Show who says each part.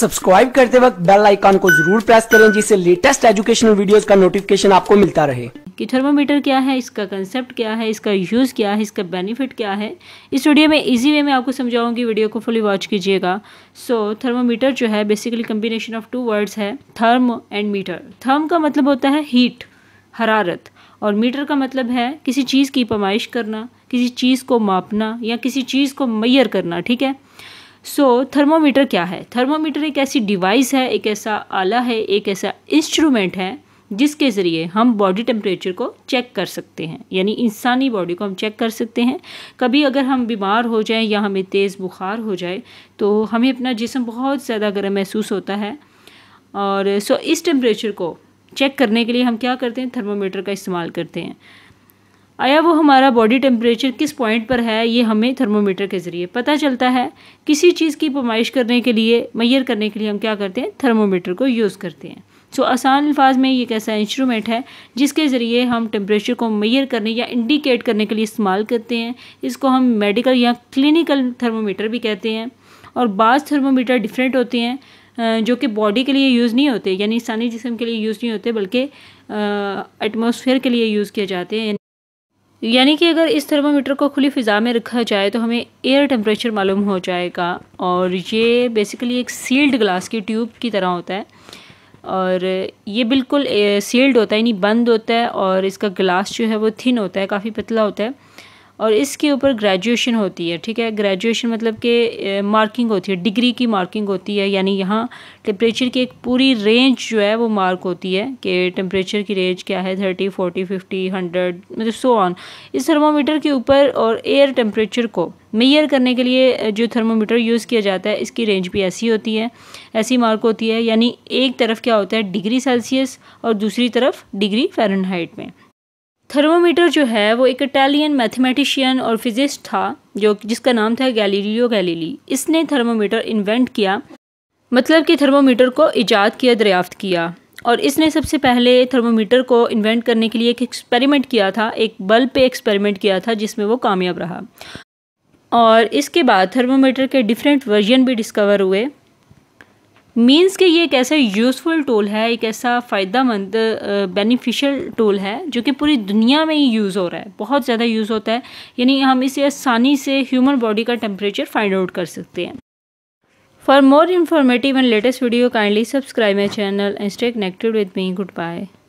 Speaker 1: subscribe करते वक्त bell icon को जरूर प्रेस करें जिससे लेटेस्ट एजुकेशनल वीडियोस का नोटिफिकेशन आपको मिलता रहे कि थर्मोमीटर क्या है इसका कंसेप्ट क्या है इसका यूज़ क्या है इसका बेनिफिट क्या है इस वीडियो में इजी वे में आपको समझाऊंगी वीडियो को फुली वॉच कीजिएगा सो so, थर्मोमीटर जो है basically combination of two words है थर्म एंड मीटर थर्म का मतलब होता है हीट हरारत और मीटर का मतलब है किसी चीज़ की पमाइश करना किसी चीज़ को मापना या किसी चीज़ को मैयर करना ठीक है सो so, थर्मोमीटर क्या है थर्मोमीटर एक ऐसी डिवाइस है एक ऐसा आला है एक ऐसा इंस्ट्रूमेंट है जिसके ज़रिए हम बॉडी टेम्परेचर को चेक कर सकते हैं यानी इंसानी बॉडी को हम चेक कर सकते हैं कभी अगर हम बीमार हो जाएं या हमें तेज़ बुखार हो जाए तो हमें अपना जिसम बहुत ज़्यादा गर्म महसूस होता है और सो इस टेम्परेचर को चेक करने के लिए हम क्या करते हैं थर्मोमीटर का इस्तेमाल करते हैं आया वो हमारा बॉडी टेम्परेचर किस पॉइंट पर है ये हमें थर्मोमीटर के ज़रिए पता चलता है किसी चीज़ की पमाइश करने के लिए मैयर करने के लिए हम क्या करते हैं थर्मोमीटर को यूज़ करते हैं सो so, आसान अल्फाज में ये एक ऐसा इंस्ट्रूमेंट है जिसके ज़रिए हम टेम्परेचर को मैयर करने या इंडिकेट करने के लिए इस्तेमाल करते हैं इसको हम मेडिकल या क्लिनिकल थर्मोमीटर भी कहते हैं और बाज़ थर्मोमीटर डिफरेंट होते हैं जो कि बॉडी के लिए यूज़ नहीं होते यानी इंसानी जिसम के लिए यूज़ नहीं होते बल्कि एटमोसफेयर के लिए यूज़ किए जाते हैं यानी कि अगर इस थर्मामीटर को खुली फ़िज़ा में रखा जाए तो हमें एयर टेम्परेचर मालूम हो जाएगा और ये बेसिकली एक सील्ड ग्लास की ट्यूब की तरह होता है और ये बिल्कुल सील्ड होता है यानी बंद होता है और इसका ग्लास जो है वो थिन होता है काफ़ी पतला होता है और इसके ऊपर ग्रेजुएशन होती है ठीक है ग्रेजुएशन मतलब कि मार्किंग होती है डिग्री की मार्किंग होती है यानी यहाँ टेम्परेचर की एक पूरी रेंज जो है वो मार्क होती है कि टेम्परेचर की रेंज क्या है थर्टी फोर्टी फिफ्टी हंड्रेड मतलब सो ऑन इस थर्मोमीटर के ऊपर और एयर टेम्परेचर को मेयर करने के लिए जो थर्मोमीटर यूज़ किया जाता है इसकी रेंज भी ऐसी होती है ऐसी मार्क होती है यानी एक तरफ क्या होता है डिग्री सेल्सियस और दूसरी तरफ डिग्री फ़ारेनहाइट में थर्मोमीटर जो है वो एक इटालियन मैथमेटिशियन और फिजिस्ट था जो जिसका नाम था गैलीरियो गैलीली इसने थर्मोमीटर इन्वेंट किया मतलब कि थर्मोमीटर को ईजाद किया दरियाफ्त किया और इसने सबसे पहले थर्मोमीटर को इन्वेंट करने के लिए एक एक्सपेरिमेंट किया था एक बल्ब पे एक्सपेरिमेंट किया था जिसमें वो कामयाब रहा और इसके बाद थर्मोमीटर के डिफरेंट वर्जन भी डिस्कवर हुए मीन्स कि ये एक ऐसा यूज़फुल टूल है एक ऐसा फ़ायदा मंद बेनिफिशियल टूल है जो कि पूरी दुनिया में ही यूज़ हो रहा है बहुत ज़्यादा यूज़ होता है यानी हम इसे आसानी से ह्यूमन बॉडी का टेम्परेचर फाइंड आउट कर सकते हैं for more informative and latest video kindly subscribe my channel and stay connected with me good bye